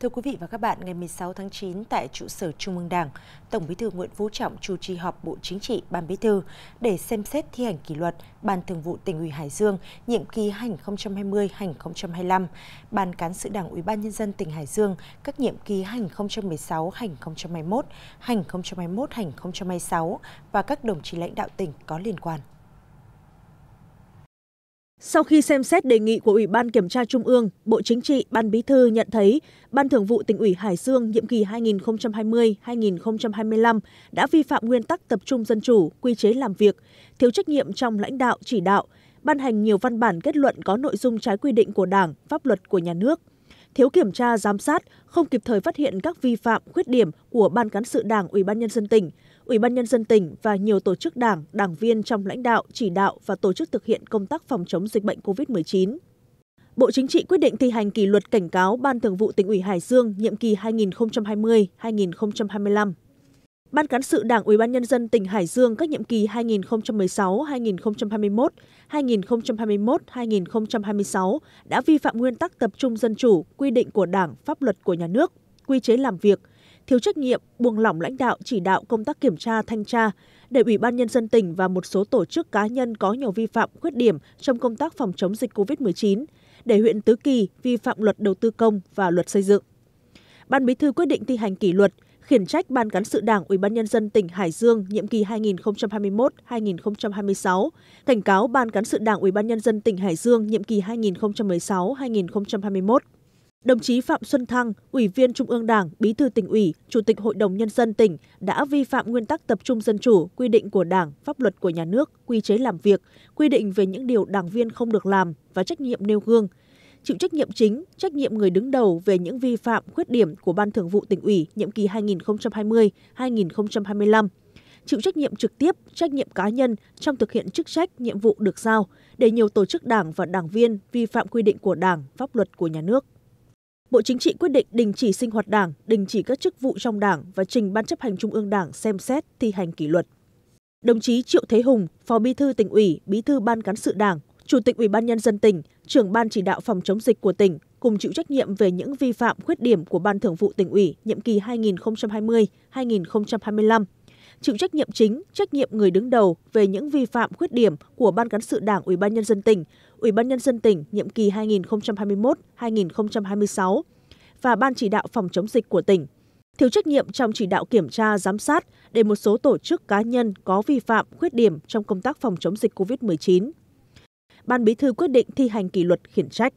Thưa quý vị và các bạn, ngày 16 tháng 9 tại trụ sở Trung ương Đảng, Tổng Bí thư Nguyễn Phú Trọng chủ trì họp Bộ Chính trị Ban Bí thư để xem xét thi hành kỷ luật Ban Thường vụ Tỉnh ủy Hải Dương nhiệm kỳ 2020-2025, Ban cán sự Đảng Ủy ban nhân dân tỉnh Hải Dương các nhiệm kỳ 2016-2021, 2021-2026 và các đồng chí lãnh đạo tỉnh có liên quan. Sau khi xem xét đề nghị của Ủy ban Kiểm tra Trung ương, Bộ Chính trị, Ban Bí thư nhận thấy Ban Thường vụ tỉnh ủy Hải Dương nhiệm kỳ 2020-2025 đã vi phạm nguyên tắc tập trung dân chủ, quy chế làm việc, thiếu trách nhiệm trong lãnh đạo chỉ đạo, ban hành nhiều văn bản kết luận có nội dung trái quy định của Đảng, pháp luật của nhà nước thiếu kiểm tra giám sát, không kịp thời phát hiện các vi phạm, khuyết điểm của Ban cán sự Đảng Ủy ban nhân dân tỉnh, ủy ban nhân dân tỉnh và nhiều tổ chức đảng đảng viên trong lãnh đạo chỉ đạo và tổ chức thực hiện công tác phòng chống dịch bệnh covid 19 Bộ Chính trị quyết định thi hành kỷ luật cảnh cáo Ban Thường vụ Tỉnh ủy Hải Dương nhiệm kỳ 2020-2025. Ban cán sự Đảng Ủy ban nhân dân tỉnh Hải Dương các nhiệm kỳ 2016-2021, 2021-2026 đã vi phạm nguyên tắc tập trung dân chủ, quy định của Đảng, pháp luật của nhà nước, quy chế làm việc, thiếu trách nhiệm buông lỏng lãnh đạo chỉ đạo công tác kiểm tra thanh tra để ủy ban nhân dân tỉnh và một số tổ chức cá nhân có nhiều vi phạm khuyết điểm trong công tác phòng chống dịch covid 19 để huyện tứ kỳ vi phạm luật đầu tư công và luật xây dựng ban bí thư quyết định thi hành kỷ luật khiển trách ban cán sự đảng ủy ban nhân dân tỉnh Hải Dương nhiệm kỳ 2021-2026, cảnh cáo ban cán sự đảng ủy ban nhân dân tỉnh Hải Dương nhiệm kỳ 2016-2021 đồng chí phạm xuân thăng ủy viên trung ương đảng bí thư tỉnh ủy chủ tịch hội đồng nhân dân tỉnh đã vi phạm nguyên tắc tập trung dân chủ quy định của đảng pháp luật của nhà nước quy chế làm việc quy định về những điều đảng viên không được làm và trách nhiệm nêu gương chịu trách nhiệm chính trách nhiệm người đứng đầu về những vi phạm khuyết điểm của ban thường vụ tỉnh ủy nhiệm kỳ 2020 2025 chịu trách nhiệm trực tiếp, trách nhiệm cá nhân trong thực hiện chức trách, nhiệm vụ được giao, để nhiều tổ chức đảng và đảng viên vi phạm quy định của đảng, pháp luật của nhà nước. Bộ Chính trị quyết định đình chỉ sinh hoạt đảng, đình chỉ các chức vụ trong đảng và trình Ban chấp hành Trung ương Đảng xem xét thi hành kỷ luật. Đồng chí Triệu Thế Hùng, Phó Bí thư tỉnh ủy, Bí thư Ban cán sự Đảng, Chủ tịch Ủy ban nhân dân tỉnh, trưởng ban chỉ đạo phòng chống dịch của tỉnh cùng chịu trách nhiệm về những vi phạm khuyết điểm của Ban Thường vụ tỉnh ủy nhiệm kỳ 2020-2025 chịu trách nhiệm chính, trách nhiệm người đứng đầu về những vi phạm khuyết điểm của Ban cán sự Đảng Ủy ban nhân dân tỉnh, Ủy ban nhân dân tỉnh nhiệm kỳ 2021-2026 và Ban chỉ đạo phòng chống dịch của tỉnh. Thiếu trách nhiệm trong chỉ đạo kiểm tra, giám sát để một số tổ chức cá nhân có vi phạm, khuyết điểm trong công tác phòng chống dịch COVID-19. Ban Bí thư quyết định thi hành kỷ luật khiển trách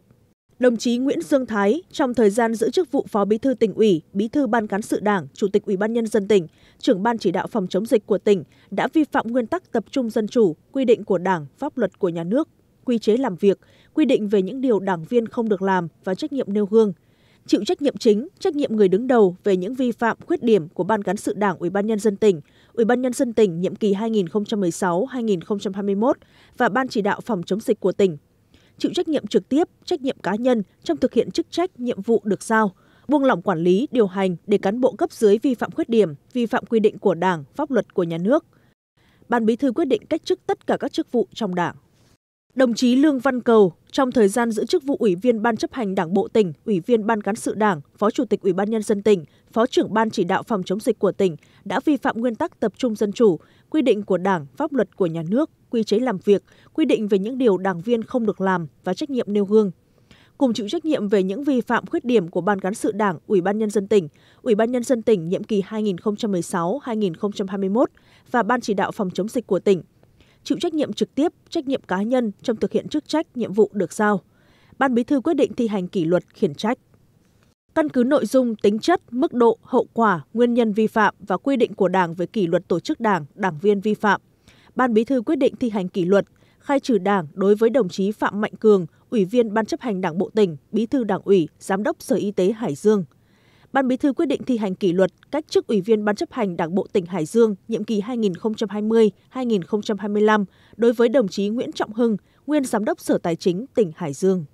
đồng chí Nguyễn Dương Thái trong thời gian giữ chức vụ Phó Bí thư tỉnh ủy, Bí thư Ban cán sự Đảng, Chủ tịch Ủy ban nhân dân tỉnh, trưởng ban chỉ đạo phòng chống dịch của tỉnh đã vi phạm nguyên tắc tập trung dân chủ, quy định của Đảng, pháp luật của nhà nước, quy chế làm việc, quy định về những điều đảng viên không được làm và trách nhiệm nêu gương chịu trách nhiệm chính, trách nhiệm người đứng đầu về những vi phạm, khuyết điểm của ban cán sự Đảng Ủy ban nhân dân tỉnh, Ủy ban nhân dân tỉnh nhiệm kỳ 2016-2021 và ban chỉ đạo phòng chống dịch của tỉnh chịu trách nhiệm trực tiếp, trách nhiệm cá nhân trong thực hiện chức trách, nhiệm vụ được giao, buông lỏng quản lý, điều hành để cán bộ cấp dưới vi phạm khuyết điểm, vi phạm quy định của Đảng, pháp luật của nhà nước. Ban Bí thư quyết định cách chức tất cả các chức vụ trong Đảng. Đồng chí Lương Văn Cầu, trong thời gian giữ chức vụ Ủy viên Ban chấp hành Đảng Bộ tỉnh, Ủy viên Ban cán sự Đảng, Phó Chủ tịch Ủy ban Nhân dân tỉnh, Phó trưởng Ban chỉ đạo phòng chống dịch của tỉnh, đã vi phạm nguyên tắc tập trung dân chủ, quy định của Đảng, pháp luật của nhà nước, quy chế làm việc, quy định về những điều đảng viên không được làm và trách nhiệm nêu gương. Cùng chịu trách nhiệm về những vi phạm khuyết điểm của Ban cán sự Đảng, Ủy ban Nhân dân tỉnh, Ủy ban Nhân dân tỉnh nhiệm kỳ 2016-2021 và Ban chỉ đạo phòng chống dịch của tỉnh – chịu trách nhiệm trực tiếp, trách nhiệm cá nhân trong thực hiện chức trách, nhiệm vụ được giao. Ban Bí thư quyết định thi hành kỷ luật khiển trách. Căn cứ nội dung, tính chất, mức độ, hậu quả, nguyên nhân vi phạm và quy định của Đảng về kỷ luật tổ chức Đảng, đảng viên vi phạm, Ban Bí thư quyết định thi hành kỷ luật, khai trừ Đảng đối với đồng chí Phạm Mạnh Cường, Ủy viên Ban chấp hành Đảng Bộ tỉnh, Bí thư Đảng ủy, Giám đốc Sở Y tế Hải Dương – Ban Bí thư quyết định thi hành kỷ luật cách chức Ủy viên Ban chấp hành Đảng bộ tỉnh Hải Dương nhiệm kỳ 2020-2025 đối với đồng chí Nguyễn Trọng Hưng, nguyên Giám đốc Sở Tài chính tỉnh Hải Dương.